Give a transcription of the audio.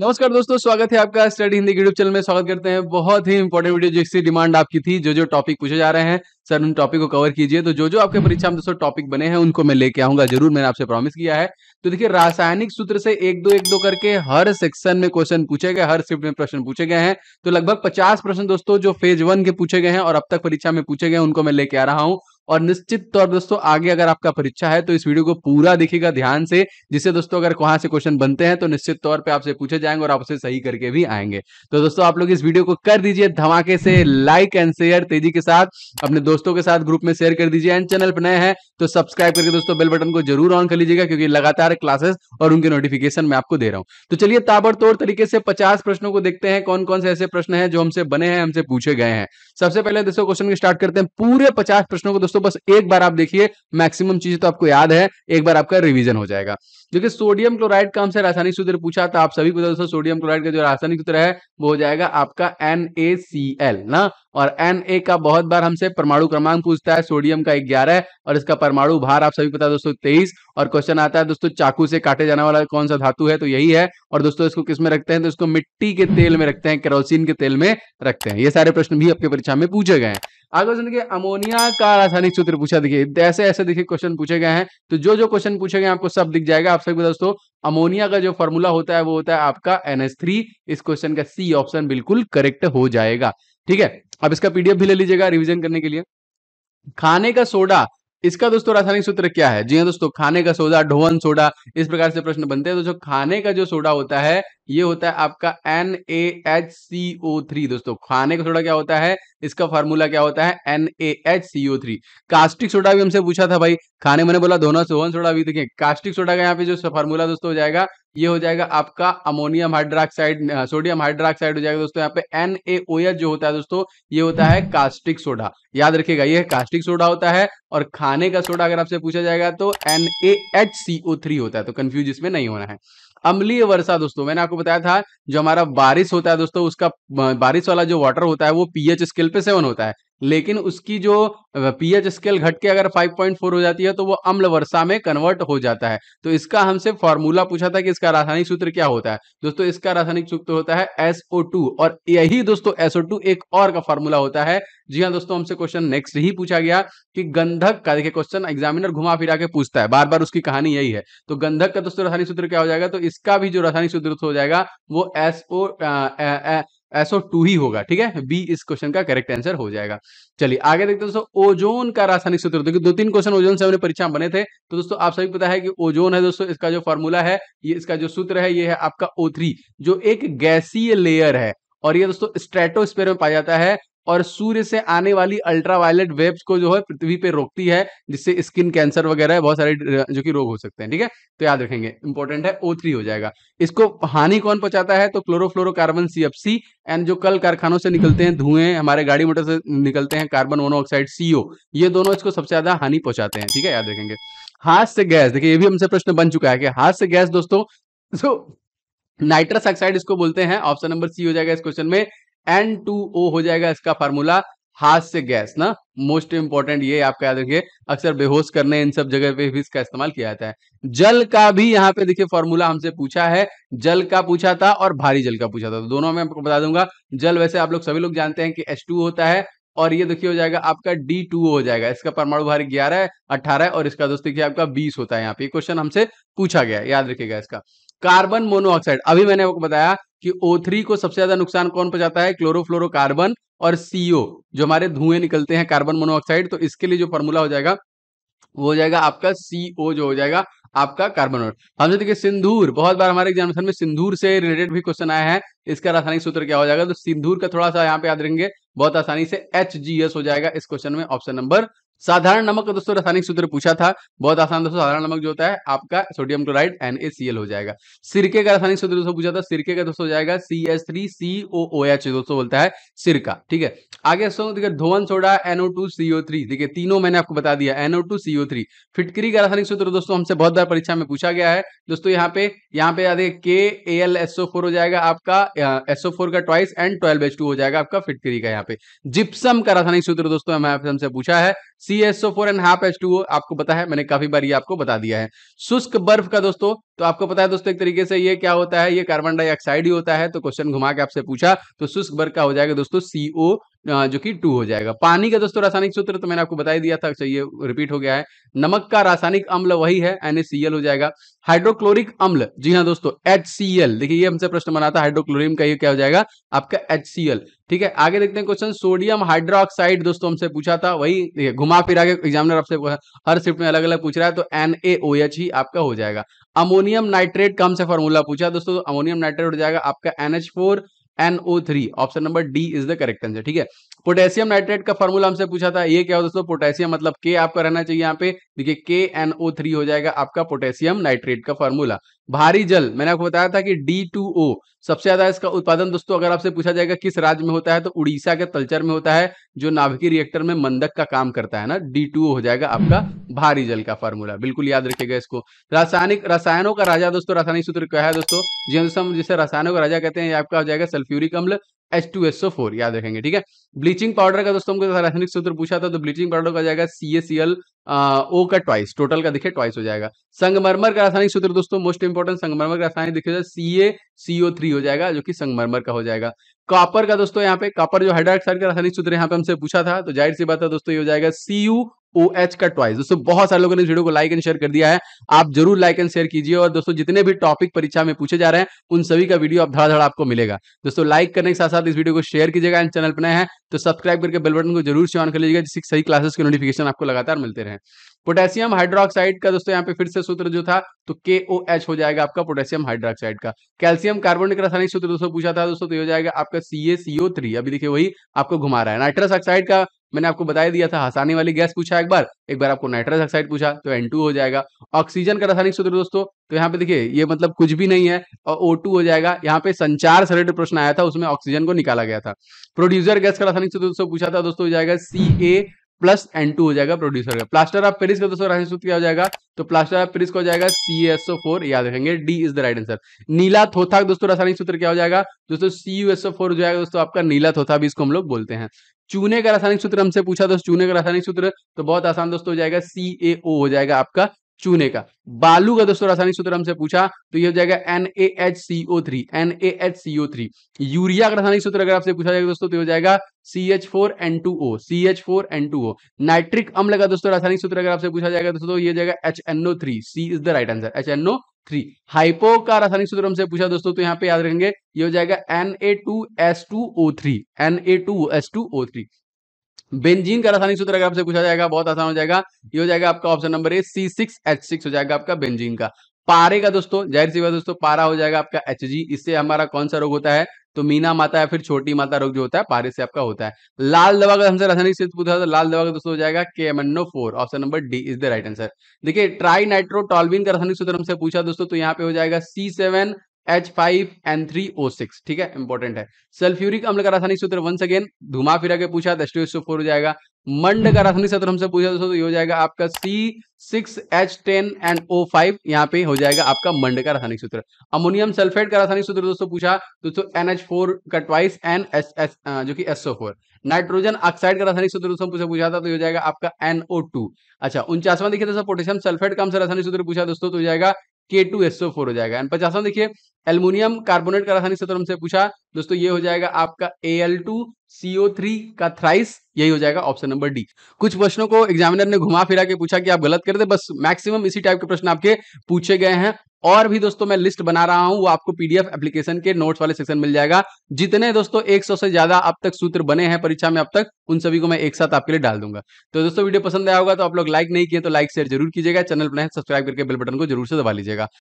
नमस्कार दोस्तों स्वागत है आपका स्टडी हिंदी यूट्यूब चैनल में स्वागत करते हैं बहुत ही इंपॉर्टेंट वीडियो जिसकी डिमांड आपकी थी जो जो टॉपिक पूछे जा रहे हैं सर उन टॉपिक को कवर कीजिए तो जो जो आपके हम्म। परीक्षा में दोस्तों टॉपिक बने हैं उनको मैं लेके आऊंगा जरूर मैंने आपसे प्रॉमिस किया है तो देखिए रासायनिक सूत्र से एक दो एक दो करके हर सेक्शन में क्वेश्चन पूछे गए हर शिफ्ट में प्रश्न पूछे गए हैं तो लगभग पचास प्रश्न दोस्तों जो फेज वन के पूछे गए हैं और अब तक परीक्षा में पूछे गए उनको मैं लेके आ रहा हूँ और निश्चित तौर दोस्तों आगे अगर आपका परीक्षा है तो इस वीडियो को पूरा देखिएगा ध्यान से जिससे दोस्तों अगर कहां से क्वेश्चन बनते हैं तो निश्चित तौर पे आपसे पूछे जाएंगे और आप उसे सही करके भी आएंगे तो दोस्तों आप लोग इस वीडियो को कर दीजिए धमाके से लाइक एंड शेयर तेजी के साथ अपने दोस्तों के साथ ग्रुप में शेयर कर दीजिए एंड चैनल पर नए हैं तो सब्सक्राइब करके दोस्तों बेल बटन को जरूर ऑन कर लीजिएगा क्योंकि लगातार क्लासेस और उनके नोटिफिकेशन मैं आपको दे रहा हूँ तो चलिए ताबड़तोड़ तरीके से पचास प्रश्नों को देखते हैं कौन कौन से ऐसे प्रश्न है जो हमसे बने हैं हमसे पूछे गए हैं सबसे पहले दोस्तों क्वेश्चन स्टार्ट करते हैं पूरे पचास प्रश्नों को दोस्तों बस एक बार आप देखिए मैक्सिमम चीजें तो आपको याद है एक बार आपका रिविजन हो जाएगा देखिए सोडियम क्लोराइड का हमसे रासायनिक सूत्र पूछा था आप सभी को दोस्तों सोडियम क्लोराइड का जो रासायनिक सूत्र है वो हो जाएगा आपका एन ना और एन का बहुत बार हमसे परमाणु क्रमांक पूछता है सोडियम का ग्यारह और इसका परमाणु भार आप सभी पता है दोस्तों तेईस और क्वेश्चन आता है दोस्तों चाकू से काटे जाने वाला कौन सा धातु है तो यही है और दोस्तों इसको किस में रखते हैं तो इसको मिट्टी के तेल में रखते हैं केरोसिन के तेल में रखते हैं ये सारे प्रश्न भी आपके परीक्षा में पूछे गए हैं आगे सुनिए अमोनिया का रासायनिक सूत्र पूछा देखिए ऐसे ऐसे देखिए क्वेश्चन पूछे गए हैं तो जो जो क्वेश्चन पूछे गए आपको सब दिख जाएगा आप सभी दोस्तों अमोनिया का जो फॉर्मूला होता है वो होता है आपका थ्री इस क्वेश्चन का सी ऑप्शन बिल्कुल करेक्ट हो जाएगा ठीक है अब इसका पीडीएफ भी ले लीजिएगा रिविजन करने के लिए खाने का सोडा इसका दोस्तों रासायनिक सूत्र क्या है जी हाँ दोस्तों खाने का सोडा ढोवन सोडा इस प्रकार से प्रश्न बनते हैं दोस्तों खाने का जो सोडा होता है ये होता है आपका N A H C O three दोस्तों खाने का सोडा क्या होता है इसका फॉर्मूला क्या होता है N A H C O three caustic soda भी हमसे पूछा था भाई खाने मैंने बोला धोना सोहन सोडा भी देखिए कास्टिक सोडा का यहाँ पे जो फॉर्मूला दोस्तों हो जाएगा ये हो जाएगा आपका अमोनियम हाइड्रोक्साइड सोडियम हाइड्रोक्साइड हो जाएगा दोस्तों यहाँ पे एन जो होता है दोस्तों ये होता है कास्टिक सोडा याद रखिएगा ये कास्टिक सोडा होता है और खाने का सोडा अगर आपसे पूछा जाएगा तो एन होता है तो कंफ्यूज इसमें नहीं होना है अम्लीय वर्षा दोस्तों मैंने आपको बताया था जो हमारा बारिश होता है दोस्तों उसका बारिश वाला जो वाटर होता है वो पीएच स्केल पे सेवन होता है लेकिन उसकी जो पीएच स्केल घट के अगर 5.4 हो जाती है तो वो अम्ल वर्षा में कन्वर्ट हो जाता है तो इसका हमसे फॉर्मूला पूछा था कि इसका रासायनिक सूत्र क्या होता है दोस्तों इसका रासायनिक सूत्र होता है SO2 और यही दोस्तों SO2 एक और का फॉर्मूला होता है जी हाँ दोस्तों हमसे क्वेश्चन नेक्स्ट ही पूछा गया कि गंधक का देखिए क्वेश्चन एग्जामिनर घुमा फिरा के पूछता है बार बार उसकी कहानी यही है तो गंधक का दोस्तों रासायनिक सूत्र क्या हो जाएगा तो इसका भी जो रासायनिक सूत्र हो जाएगा वो एसओ एसओ टू ही होगा ठीक है बी इस क्वेश्चन का करेक्ट आंसर हो जाएगा चलिए आगे देखते हैं दोस्तों ओजोन का रासायनिक सूत्र देखिए दो तीन क्वेश्चन ओजोन से हमने परीक्षा बने थे तो दोस्तों आप सभी पता है कि ओजोन है दोस्तों इसका जो फॉर्मूला है ये इसका जो सूत्र है ये है आपका ओ जो एक गैसीय लेयर है और ये दोस्तों स्ट्रेटोस्पेयर में पाया जाता है और सूर्य से आने वाली अल्ट्रावायलेट वेब्स को जो है पृथ्वी पे रोकती है जिससे स्किन कैंसर वगैरह बहुत सारे जो कि रोग हो सकते हैं ठीक है तो याद रखेंगे इंपॉर्टेंट है ओ थ्री हो जाएगा इसको हानि कौन पहुंचाता है तो क्लोरोफ्लोरोकार्बन सी एंड जो कल कारखानों से निकलते हैं धुएं हमारे गाड़ी मोटर से निकलते हैं कार्बन मोनोऑक्साइड सीओ ये दोनों इसको सबसे ज्यादा हानि पहुंचाते हैं ठीक है याद रखेंगे हाथ से गैस देखिए ये भी हमसे प्रश्न बन चुका है कि हाथ से गैस दोस्तों नाइट्रस ऑक्साइड इसको बोलते हैं ऑप्शन नंबर सी हो जाएगा इस क्वेश्चन में एन टू ओ हो जाएगा इसका फार्मूला हाथ से गैस ना मोस्ट इंपॉर्टेंट ये आपका याद रखिए अक्सर बेहोश करने इन सब जगह पे भी इसका इस्तेमाल किया जाता है जल का भी यहाँ पे देखिए फॉर्मूला हमसे पूछा है जल का पूछा था और भारी जल का पूछा था तो दोनों में आपको बता दूंगा जल वैसे आप लोग सभी लोग जानते हैं कि H2 होता है और ये देखिए हो जाएगा आपका डी टू हो जाएगा इसका परमाणु भारी ग्यारह है अट्ठारह और इसका दोस्त देखिए आपका बीस होता है यहाँ पे क्वेश्चन हमसे पूछा गया याद रखेगा इसका कार्बन मोनोऑक्साइड अभी मैंने आपको बताया कि O3 को सबसे ज्यादा नुकसान कौन पहुंचाता है क्लोरोफ्लोरोकार्बन और सीओ जो हमारे धुएं निकलते हैं कार्बन मोनोऑक्साइड तो इसके लिए जो फॉर्मूला हो जाएगा वो हो जाएगा आपका सीओ जो हो जाएगा आपका कार्बन तो हमसे देखिए सिंदूर बहुत बार हमारे एग्जामिनेशन में सिंदूर से रिलेटेड भी क्वेश्चन आया है इसका रासायनिक सूत्र क्या हो जाएगा तो सिंदूर का थोड़ा सा यहाँ पे याद रखेंगे बहुत आसानी से एच हो जाएगा इस क्वेश्चन में ऑप्शन नंबर साधारण नमक का दोस्तों रासायनिक सूत्र पूछा था बहुत आसान दोस्तों साधारण नमक जो होता है आपका सोडियम क्लोराइड एन हो जाएगा सिरके का रासायनिक सूत्र दोस्तों पूछा था सिरके का दोस्तों हो जाएगा C S three C O O H दोस्तों बोलता है सिरका ठीक है आगे दोस्तों देखिए धोवन soda NO two CO three देखिए तीनों मैंने आपको बता दिया एनओ टू सीओ थ्री फिटकरी का रासायनिक सूत्र दोस्तों हमसे बहुत बार परीक्षा में पूछा गया है दोस्तों यहाँ पे यहाँ पे याद है के ए एल एसओ फोर हो जाएगा आपका एसओ फोर का twice and twelve H two हो जाएगा आपका फिटकरी का यहाँ पे जिप्सम का रासायनिक सूत्र दोस्तों हमसे पूछा है C S O four and half H two आपको पता है मैंने काफी बार ये आपको बता दिया है शुष्क बर्फ का दोस्तों तो आपको पता है दोस्तों एक तरीके से ये क्या होता है ये कार्बन डाइऑक्साइड ही होता है तो क्वेश्चन घुमा के आपसे पूछा तो शुष्क वर्ग का हो जाएगा दोस्तों सीओ जो कि टू हो जाएगा पानी का दोस्तों रासायनिक सूत्र तो मैंने आपको बता ही दिया था चाहिए रिपीट हो गया है नमक का रासायनिक अम्ल वही है NaCl हो जाएगा हाइड्रोक्लोरिक अम्ल जी हाँ दोस्तों एच देखिए ये हमसे प्रश्न बना था हाइड्रोक्लोरिन का ये क्या हो जाएगा आपका एच ठीक है आगे देखते हैं क्वेश्चन सोडियम हाइड्रोक्साइड दोस्तों हमसे पूछा था वही घुमा फिरा के एग्जामिनर आपसे हर शिफ्ट में अलग अलग पूछ रहा है तो NaOH ही आपका हो जाएगा अमोनियम नाइट्रेट कम से फॉर्मूला पूछा दोस्तों अमोनियम नाइट्रेट हो जाएगा आपका NH four NO three option number D is the correct answer ठीक है पोटेशियम नाइट्रेट का फॉर्मूला हमसे पूछा था ये क्या हो दोस्तों पोटेशियम मतलब के आपका रहना चाहिए यहाँ पे देखिए के एनओ थ्री हो जाएगा आपका पोटेशियम नाइट्रेट का फॉर्मूला भारी जल मैंने आपको बताया था कि डी टू ओ सबसे ज्यादा इसका उत्पादन दोस्तों अगर आपसे पूछा जाएगा किस राज्य में होता है तो उड़ीसा के तलचर में होता है जो नाभिकीय रिएक्टर में मंदक का काम करता है ना डी टू ओ हो जाएगा आपका भारी जल का फॉर्मूला बिल्कुल याद रखिएगा इसको रासायनिक रसायनों का राजा दोस्तों रासायनिक सूत्र क्या है दोस्तों जिसम जिसे रसायनों का राजा कहते हैं आपका हो जाएगा सल्फ्यूरिक अम्ल H two S O four याद रखेंगे ठीक है ब्लीचिंग पाउडर का दोस्तों हमको रासायनिक सूत्र पूछा था तो ब्लीचिंग पाउडर का जाएगा सी ए सी एल ओ का ट्वाइस टोटल का देखिए ट्वाइस हो जाएगा संगमरमर का रासायनिक सूत्र दोस्तों मोस्ट इंपॉर्टेंट संगमरमर का रासायनिक देखिए सी ए सी ओ थ्री हो जाएगा जो कि संगमरमर का हो जाएगा कॉपर का दोस्तों यहाँ पे कॉपर जो हाइड्रोक्साइड का रासायनिक सूत्र यहाँ पे हमसे पूछा था तो जाहिर सी बात है दोस्तों ये हो जाएगा सी यू ओ एच का ट्वाइस दोस्तों बहुत सारे लोगों ने इस वीडियो को लाइक एंड शेयर कर दिया है आप जरूर लाइक एंड शेयर कीजिए और दोस्तों जितने भी टॉपिक परीक्षा में पूछे जा रहे हैं उन सभी का वीडियो आप धड़ाधड़ आपको मिलेगा दोस्तों लाइक करने के साथ साथ इस वीडियो को शेयर कीजिएगा एंड चैनल पर नए हैं तो सब्सक्राइब करके बेल बटन को जरूर से ऑन कर लीजिएगा जिससे सही क्लासेस के नोटिफिकेशन आपको लगातार मिलते रहे पोटेशियम हाइड्रोक्साइड का दोस्तों यहाँ पे फिर से सूत्र जो था तो के ओ एच हो जाएगा आपका पोटेशियम हाइड्रोक्साइड का कार्बन का रासायनिक सूत्र दोस्तों पूछा था दोस्तों तो हो जाएगा आपका सी ए सीओ थ्री अभी देखिए वही आपको घुमा रहा है नाइट्रस ऑक्साइड का मैंने आपको बताया दिया था हसाने वाली गैस पूछा एक बार एक बार आपको नाइट्रस ऑक्साइड पूछा तो एन हो जाएगा ऑक्सीजन का रासायनिक सूत्र दोस्तों तो यहाँ पे देखिए ये मतलब कुछ भी नहीं है और ओ हो जाएगा यहाँ पे संचार से प्रश्न आया था उसमें ऑक्सीजन को निकाला गया था प्रोड्यूसर गैस का रासायनिक सूत्र दोस्तों पूछा था दोस्तों हो जाएगा सी प्लस एन टू हो जाएगा प्रोड्यूसर का प्लास्टर ऑफ पेरिस का दोस्तों राशि सूत्र क्या हो जाएगा तो प्लास्टर ऑफ पेरिस का हो जाएगा सी एसओ फोर याद रखेंगे D is the right answer नीला थोथा दोस्तों रासायनिक सूत्र क्या हो जाएगा दोस्तों सी यू फोर हो जाएगा दोस्तों आपका नीला थोथा भी इसको हम लोग बोलते हैं चूने का रासायनिक सूत्र हमसे पूछा दोस्तों चूने का रासायनिक सूत्र तो बहुत आसान दोस्तों हो जाएगा सी ए ओ हो जाएगा आपका चूने का बालू का दोस्तों रासायनिक सूत्र हमसे पूछा तो ये हो जाएगा N A H C O three N A H C O three urea का रासायनिक सूत्र अगर आपसे पूछा जाएगा दोस्तों तो हो जाएगा C H four N two O C H four N two O nitric अम्ल का दोस्तों रासायनिक सूत्र अगर आपसे पूछा जाएगा दोस्तों तो ये हो जाएगा H NO three C is the right answer H NO three hypo का रासायनिक सूत्र हमसे पूछा दोस्तों तो यहाँ पे याद रखेंगे ये हो जाएगा N A two S two O three N A two S two O three benzene का रासायनिक सूत्र अगर आपसे पूछा जाएगा बहुत आसान हो जाएगा ये हो जाएगा आपका option number A C six H six हो जाएगा आपका बेंजीन का पारे का दोस्तों जाहिर सी बात दोस्तों पारा हो जाएगा आपका एच जी इससे हमारा कौन सा रोग होता है तो मीना माता या फिर छोटी माता रोग जो होता है पारे से आपका होता है लाल दवा का हमसे रासायनिक सूत्र पूछा तो लाल दवा का दोस्तों हो जाएगा के K N O four option number D is the right answer देखिए ट्राई नाइट्रोटॉलबिन का रासायनिक सूत्र हमसे पूछा दोस्तों तो यहाँ पे हो जाएगा C seven H five N three O six ठीक है इंपॉर्टेंट है सल्फ्यूरिक अम्ल का रासायनिक सूत्र वंस अगेन धुमा फिरा के पूछा दस टू फोर हो जाएगा मंड का रासायनिक सूत्र हमसे पूछा दोस्तों तो ये हो जाएगा आपका C six H ten and O five यहाँ पे हो जाएगा आपका मंड का रासायनिक सूत्र अमोनियम सल्फेट का रासायनिक सूत्र दोस्तों पूछा दोस्तों एन एच फोर का ट्वाइस एन एस एस जो की एसओ फोर नाइट्रोजन ऑक्साइड का रासायनिक सूत्र दोस्तों पूछा पूछा था तो हो जाएगा आपका एनओ टू अच्छा उनचासवा देखिए दोस्तों पोटेशियम सल्फेट का हमसे रासायनिक सूत्र पूछा दोस्तों तो हो जाएगा के टू एस ओ फोर हो जाएगा एंड पचासवा देखिए एल्यूमिनियम कार्बोनेट का रासायनिक सूत्र तो हमसे पूछा दोस्तों ये हो जाएगा आपका A L two CO three का थ्राइस यही हो जाएगा ऑप्शन नंबर डी कुछ प्रश्नों को एग्जामिनर ने घुमा फिरा के पूछा कि आप गलत कर दे बस मैक्सिमम इसी टाइप के प्रश्न आपके पूछे गए हैं और भी दोस्तों मैं लिस्ट बना रहा हूं वो आपको पीडीएफ एप्लीकेशन के नोट्स वाले सेक्शन मिल जाएगा जितने दोस्तों 100 से ज्यादा अब तक सूत्र बने हैं परीक्षा में अब तक उन सभी को मैं एक साथ आपके लिए डाल दूंगा तो दोस्तों वीडियो पसंद आया होगा तो आप लोग लाइक नहीं किए तो लाइक शेयर जरूर कीजिएगा चैनल पर सब्सक्राइब करके बेल बटन को जरूर से दबा लीजिएगा